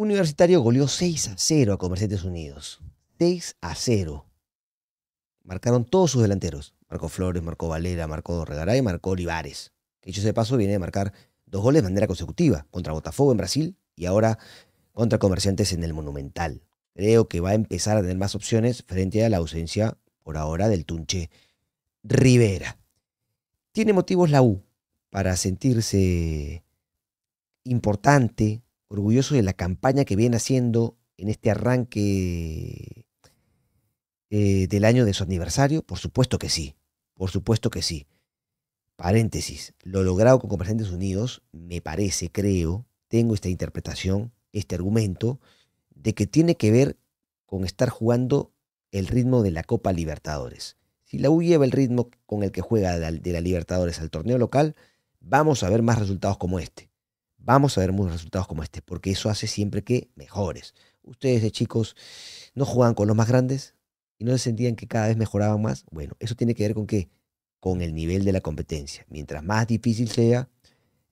Universitario goleó 6 a 0 a Comerciantes Unidos. 6 a 0. Marcaron todos sus delanteros. Marcó Flores, marcó Valera, marcó Regaray, marcó Olivares. Que dicho ese paso, viene de marcar dos goles de manera consecutiva. Contra Botafogo en Brasil y ahora contra Comerciantes en el Monumental. Creo que va a empezar a tener más opciones frente a la ausencia, por ahora, del Tunche Rivera. Tiene motivos la U para sentirse importante, orgulloso de la campaña que viene haciendo en este arranque eh, del año de su aniversario? Por supuesto que sí, por supuesto que sí. Paréntesis, lo logrado con Comerciantes Unidos, me parece, creo, tengo esta interpretación, este argumento, de que tiene que ver con estar jugando el ritmo de la Copa Libertadores. Si la U lleva el ritmo con el que juega de la Libertadores al torneo local, vamos a ver más resultados como este vamos a ver muchos resultados como este, porque eso hace siempre que mejores. Ustedes de chicos no jugaban con los más grandes y no se sentían que cada vez mejoraban más. Bueno, eso tiene que ver con qué? Con el nivel de la competencia. Mientras más difícil sea,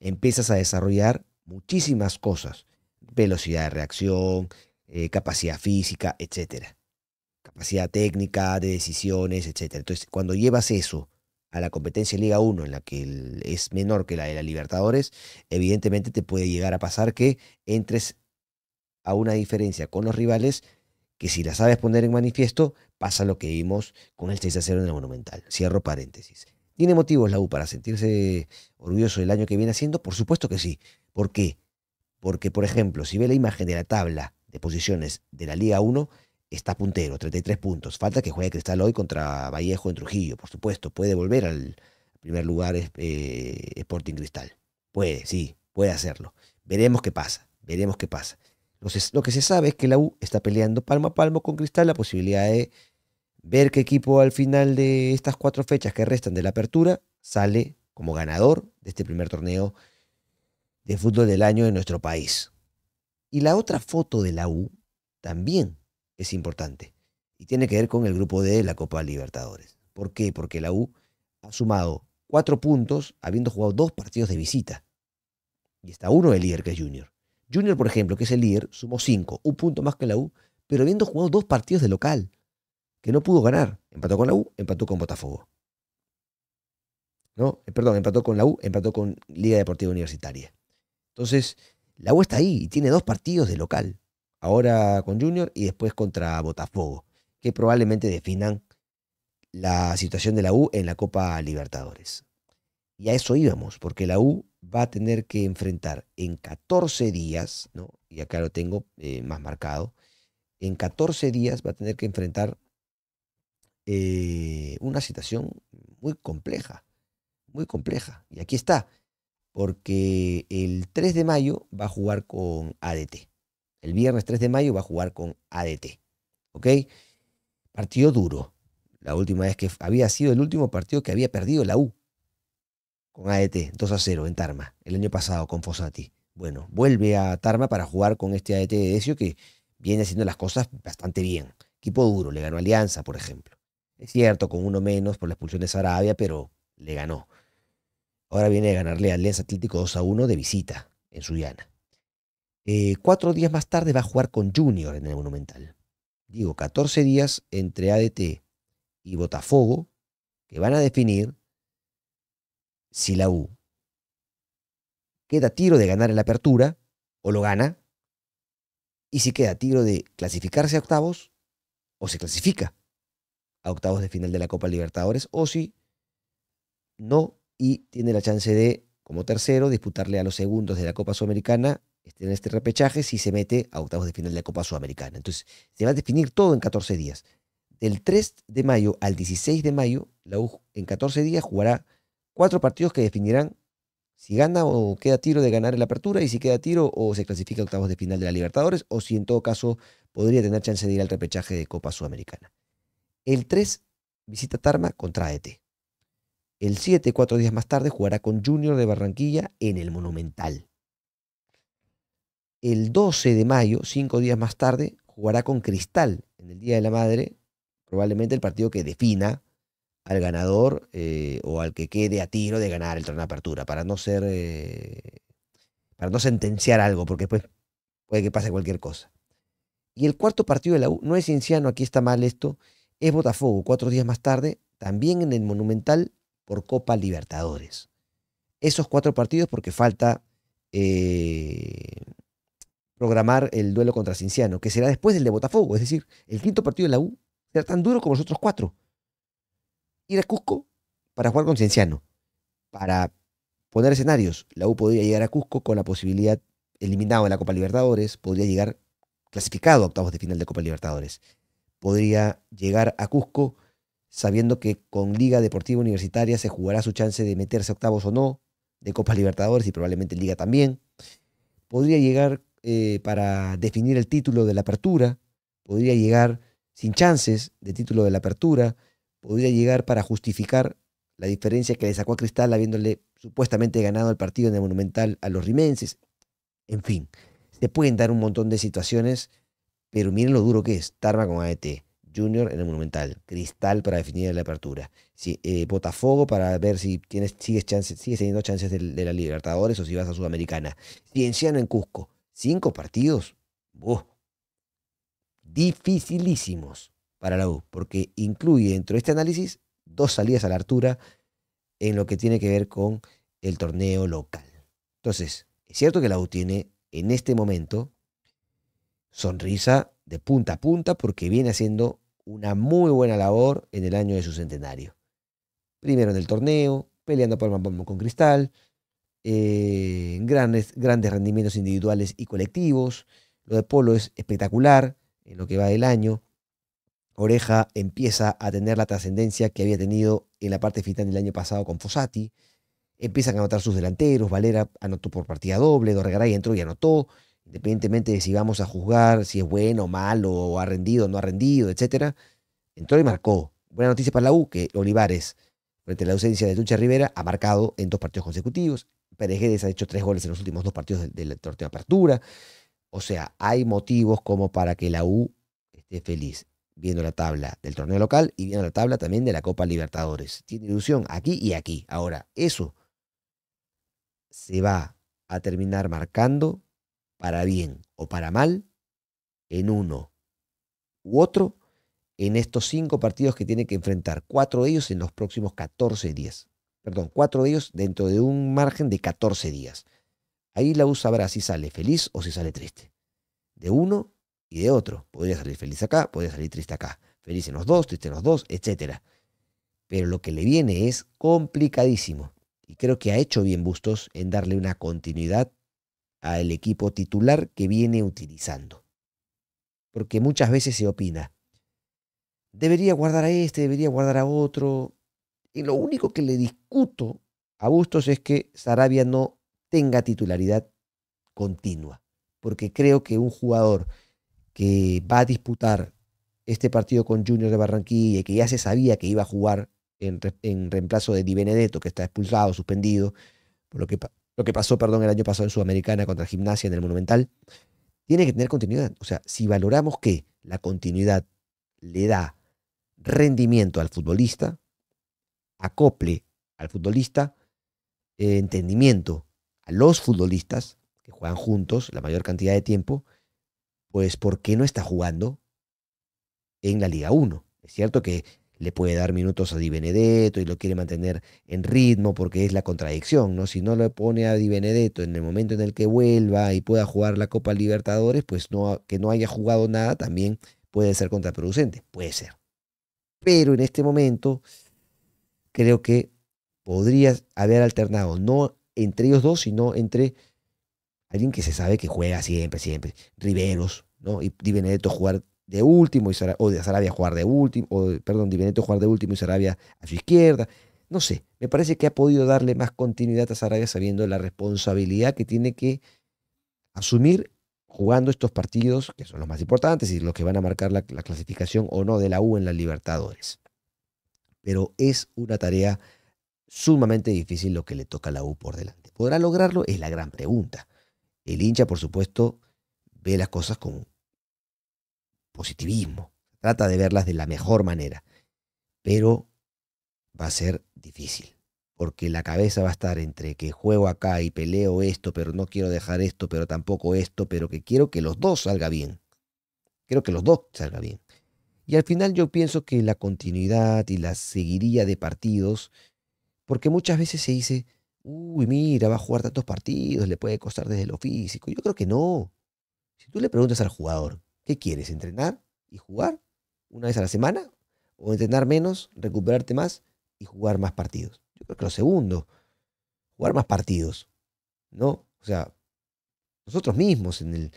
empiezas a desarrollar muchísimas cosas. Velocidad de reacción, eh, capacidad física, etc. Capacidad técnica de decisiones, etc. Entonces, cuando llevas eso a la competencia Liga 1, en la que es menor que la de la Libertadores, evidentemente te puede llegar a pasar que entres a una diferencia con los rivales que si la sabes poner en manifiesto, pasa lo que vimos con el 6 a 0 en el Monumental. Cierro paréntesis. ¿Tiene motivos la U para sentirse orgulloso del año que viene haciendo? Por supuesto que sí. ¿Por qué? Porque, por ejemplo, si ve la imagen de la tabla de posiciones de la Liga 1, está puntero, 33 puntos. Falta que juegue Cristal hoy contra Vallejo en Trujillo, por supuesto. Puede volver al primer lugar eh, Sporting Cristal. Puede, sí, puede hacerlo. Veremos qué pasa, veremos qué pasa. Lo, que se sabe es que la U está peleando palmo a palmo con Cristal la posibilidad de ver qué equipo al final de estas cuatro fechas que restan de la apertura sale como ganador de este primer torneo de fútbol del año en nuestro país. Y la otra foto de la U también es importante. Y tiene que ver con el grupo D de la Copa Libertadores. ¿Por qué? Porque la U ha sumado cuatro puntos habiendo jugado dos partidos de visita. Y está uno el líder, que es Junior. Junior, por ejemplo, que es el líder, sumó cinco, un punto más que la U, pero habiendo jugado dos partidos de local, que no pudo ganar. Empató con la U, empató con Botafogo. ¿No? Eh, perdón, empató con la U, empató con Liga Deportiva Universitaria. Entonces, la U está ahí y tiene dos partidos de local ahora con Junior y después contra Botafogo, que probablemente definan la situación de la U en la Copa Libertadores. Y a eso íbamos, porque la U va a tener que enfrentar en 14 días, ¿no? y acá lo tengo eh, más marcado, en 14 días va a tener que enfrentar eh, una situación muy compleja, muy compleja. Y aquí está, porque el 3 de mayo va a jugar con ADT. El viernes 3 de mayo va a jugar con ADT. ¿Ok? Partido duro. La última vez que había sido el último partido que había perdido la U con ADT, 2 a 0 en Tarma, el año pasado con Fossati. Bueno, vuelve a Tarma para jugar con este ADT de Decio que viene haciendo las cosas bastante bien. Equipo duro, le ganó Alianza, por ejemplo. Es cierto, con uno menos por la expulsión de Sarabia, pero le ganó. Ahora viene a ganarle a Alianza Atlético 2 a 1 de visita en Sullana. Eh, cuatro días más tarde va a jugar con Junior en el Monumental. Digo, 14 días entre ADT y Botafogo que van a definir si la U queda tiro de ganar en la apertura o lo gana y si queda tiro de clasificarse a octavos o se clasifica a octavos de final de la Copa Libertadores o si no y tiene la chance de, como tercero, disputarle a los segundos de la Copa Sudamericana este, en este repechaje si se mete a octavos de final de la Copa Sudamericana. Entonces, se va a definir todo en 14 días. Del 3 de mayo al 16 de mayo, la U en 14 días jugará cuatro partidos que definirán si gana o queda tiro de ganar en la apertura y si queda tiro o se clasifica a octavos de final de la Libertadores o si en todo caso podría tener chance de ir al repechaje de Copa Sudamericana. El 3 visita Tarma contra ET. El 7, cuatro días más tarde, jugará con Junior de Barranquilla en el Monumental el 12 de mayo, cinco días más tarde, jugará con Cristal en el Día de la Madre, probablemente el partido que defina al ganador eh, o al que quede a tiro de ganar el torneo de apertura, para no ser, eh, para no sentenciar algo, porque después puede que pase cualquier cosa. Y el cuarto partido de la U, no es Inciano, aquí está mal esto, es Botafogo, cuatro días más tarde, también en el Monumental por Copa Libertadores. Esos cuatro partidos porque falta eh, programar el duelo contra Cinciano, que será después del de Botafogo, es decir, el quinto partido de la U será tan duro como los otros cuatro. Ir a Cusco para jugar con Cinciano, Para poner escenarios, la U podría llegar a Cusco con la posibilidad eliminado en la Copa Libertadores, podría llegar clasificado a octavos de final de Copa Libertadores. Podría llegar a Cusco sabiendo que con Liga Deportiva Universitaria se jugará su chance de meterse a octavos o no de Copa Libertadores y probablemente Liga también. Podría llegar eh, para definir el título de la apertura, podría llegar sin chances de título de la apertura, podría llegar para justificar la diferencia que le sacó a Cristal habiéndole supuestamente ganado el partido en el Monumental a los rimenses. En fin, se pueden dar un montón de situaciones, pero miren lo duro que es. Tarma con AET, Junior en el Monumental, Cristal para definir la apertura, si, eh, Botafogo para ver si tienes, sigues, chances, teniendo chances de, de, la Libertadores o si vas a Sudamericana, Cienciano en Cusco, Cinco partidos, ¡Buah! dificilísimos para la U, porque incluye dentro de este análisis dos salidas a la altura en lo que tiene que ver con el torneo local. Entonces, es cierto que la U tiene en este momento sonrisa de punta a punta porque viene haciendo una muy buena labor en el año de su centenario. Primero en el torneo, peleando palma a palma con Cristal, eh, grandes, grandes rendimientos individuales y colectivos. Lo de Polo es espectacular en lo que va del año. Oreja empieza a tener la trascendencia que había tenido en la parte final del año pasado con Fossati. Empiezan a anotar sus delanteros. Valera anotó por partida doble. Dorregaray entró y anotó. Independientemente de si vamos a juzgar si es bueno o malo, o ha rendido o no ha rendido, etc. Entró y marcó. Buena noticia para la U, que Olivares, frente a la ausencia de Tucha Rivera, ha marcado en dos partidos consecutivos. Pérez ha hecho tres goles en los últimos dos partidos del, torneo apertura. O sea, hay motivos como para que la U esté feliz viendo la tabla del torneo local y viendo la tabla también de la Copa Libertadores. Tiene ilusión aquí y aquí. Ahora, eso se va a terminar marcando para bien o para mal en uno u otro en estos cinco partidos que tiene que enfrentar, cuatro de ellos en los próximos 14 días perdón, cuatro de ellos dentro de un margen de 14 días. Ahí la U sabrá si sale feliz o si sale triste. De uno y de otro. Podría salir feliz acá, podría salir triste acá. Feliz en los dos, triste en los dos, etc. Pero lo que le viene es complicadísimo. Y creo que ha hecho bien Bustos en darle una continuidad al equipo titular que viene utilizando. Porque muchas veces se opina, debería guardar a este, debería guardar a otro. Y lo único que le discuto a Bustos es que Sarabia no tenga titularidad continua, porque creo que un jugador que va a disputar este partido con Junior de Barranquilla y que ya se sabía que iba a jugar en, reemplazo de Di Benedetto, que está expulsado, suspendido, por lo que, lo que pasó perdón, el año pasado en Sudamericana contra Gimnasia en el Monumental, tiene que tener continuidad. O sea, si valoramos que la continuidad le da rendimiento al futbolista, acople al futbolista, eh, entendimiento a los futbolistas que juegan juntos la mayor cantidad de tiempo, pues ¿por qué no está jugando en la Liga 1? Es cierto que le puede dar minutos a Di Benedetto y lo quiere mantener en ritmo porque es la contradicción, ¿no? Si no le pone a Di Benedetto en el momento en el que vuelva y pueda jugar la Copa Libertadores, pues no, que no haya jugado nada también puede ser contraproducente, puede ser. Pero en este momento, creo que podría haber alternado, no entre ellos dos, sino entre alguien que se sabe que juega siempre, siempre, Riveros, ¿no? Y Di Benedetto jugar de último, y o de Sarabia jugar de último, o, perdón, Di jugar de último y Sarabia a su izquierda. No sé, me parece que ha podido darle más continuidad a Sarabia sabiendo la responsabilidad que tiene que asumir jugando estos partidos, que son los más importantes y los que van a marcar la, clasificación o no de la U en las Libertadores pero es una tarea sumamente difícil lo que le toca a la U por delante. ¿Podrá lograrlo? Es la gran pregunta. El hincha, por supuesto, ve las cosas con positivismo, trata de verlas de la mejor manera, pero va a ser difícil, porque la cabeza va a estar entre que juego acá y peleo esto, pero no quiero dejar esto, pero tampoco esto, pero que quiero que los dos salga bien. Quiero que los dos salga bien. Y al final yo pienso que la continuidad y la seguiría de partidos, porque muchas veces se dice, uy, mira, va a jugar tantos partidos, le puede costar desde lo físico. Yo creo que no. Si tú le preguntas al jugador, ¿qué quieres? ¿Entrenar y jugar una vez a la semana? ¿O entrenar menos, recuperarte más y jugar más partidos? Yo creo que lo segundo, jugar más partidos, ¿no? O sea, nosotros mismos en el,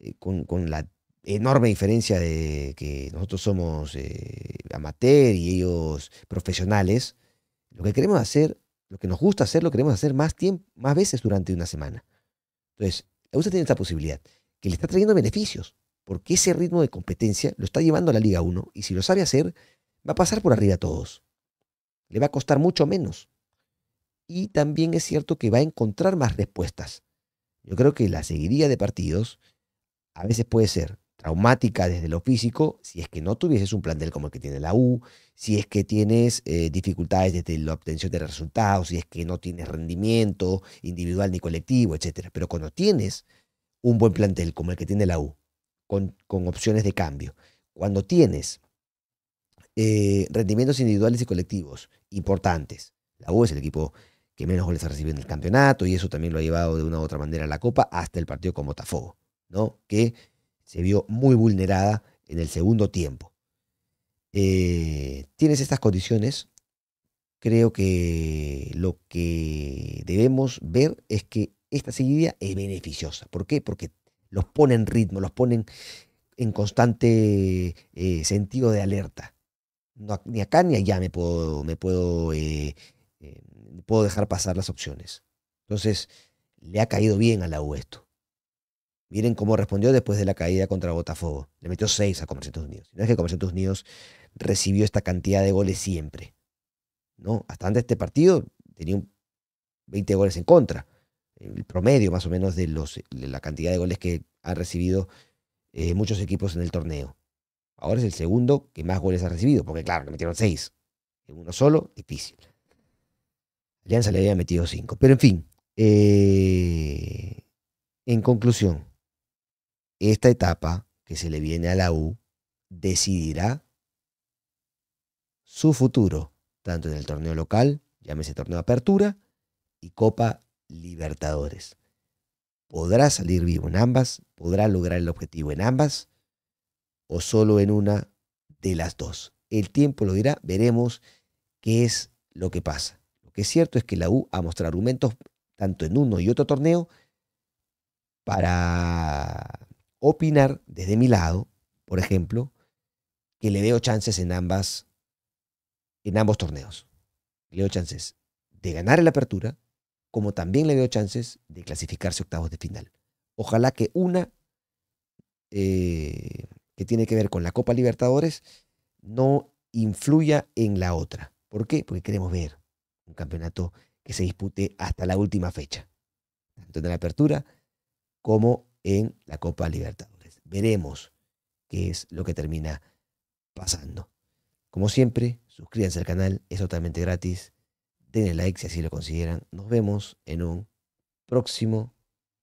eh, con, con la enorme diferencia de que nosotros somos eh, amateur y ellos profesionales, lo que queremos hacer, lo que nos gusta hacer, lo queremos hacer más, tiempo, más veces durante una semana. Entonces, la tiene esta posibilidad, que le está trayendo beneficios, porque ese ritmo de competencia lo está llevando a la Liga 1 y si lo sabe hacer, va a pasar por arriba a todos. Le va a costar mucho menos. Y también es cierto que va a encontrar más respuestas. Yo creo que la seguiría de partidos a veces puede ser traumática desde lo físico, si es que no tuvieses un plantel como el que tiene la U, si es que tienes eh, dificultades desde la obtención de resultados, si es que no tienes rendimiento individual ni colectivo, etc. Pero cuando tienes un buen plantel como el que tiene la U, con, con opciones de cambio, cuando tienes eh, rendimientos individuales y colectivos importantes, la U es el equipo que menos goles ha recibido en el campeonato y eso también lo ha llevado de una u otra manera a la Copa hasta el partido con Botafogo, ¿no? Que se vio muy vulnerada en el segundo tiempo. Eh, tienes estas condiciones, creo que lo que debemos ver es que esta seguidilla es beneficiosa. ¿Por qué? Porque los pone en ritmo, los pone en constante eh, sentido de alerta. ni acá ni allá me puedo, me puedo, eh, puedo dejar pasar las opciones. Entonces, le ha caído bien a la U Miren cómo respondió después de la caída contra Botafogo. Le metió seis a Comerciantes Unidos. No es que Comerciantes Unidos recibió esta cantidad de goles siempre. ¿no? Hasta antes de este partido tenía 20 goles en contra. El promedio más o menos de, la cantidad de goles que han recibido eh, muchos equipos en el torneo. Ahora es el segundo que más goles ha recibido, porque claro, le metieron seis En uno solo, difícil. Alianza le había metido cinco. Pero en fin, eh, en conclusión, esta etapa que se le viene a la U decidirá su futuro, tanto en el torneo local, llámese torneo apertura, y Copa Libertadores. ¿Podrá salir vivo en ambas? ¿Podrá lograr el objetivo en ambas? ¿O solo en una de las dos? El tiempo lo dirá, veremos qué es lo que pasa. Lo que es cierto es que la U ha mostrado argumentos tanto en uno y otro torneo para opinar desde mi lado, por ejemplo, que le veo chances en ambas, en ambos torneos. Le veo chances de ganar en la apertura, como también le veo chances de clasificarse octavos de final. Ojalá que una eh, que tiene que ver con la Copa Libertadores no influya en la otra. ¿Por qué? Porque queremos ver un campeonato que se dispute hasta la última fecha, tanto en la apertura como en la Copa Libertadores. Veremos qué es lo que termina pasando. Como siempre, suscríbanse al canal, es totalmente gratis. Denle like si así lo consideran. Nos vemos en un próximo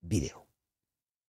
video.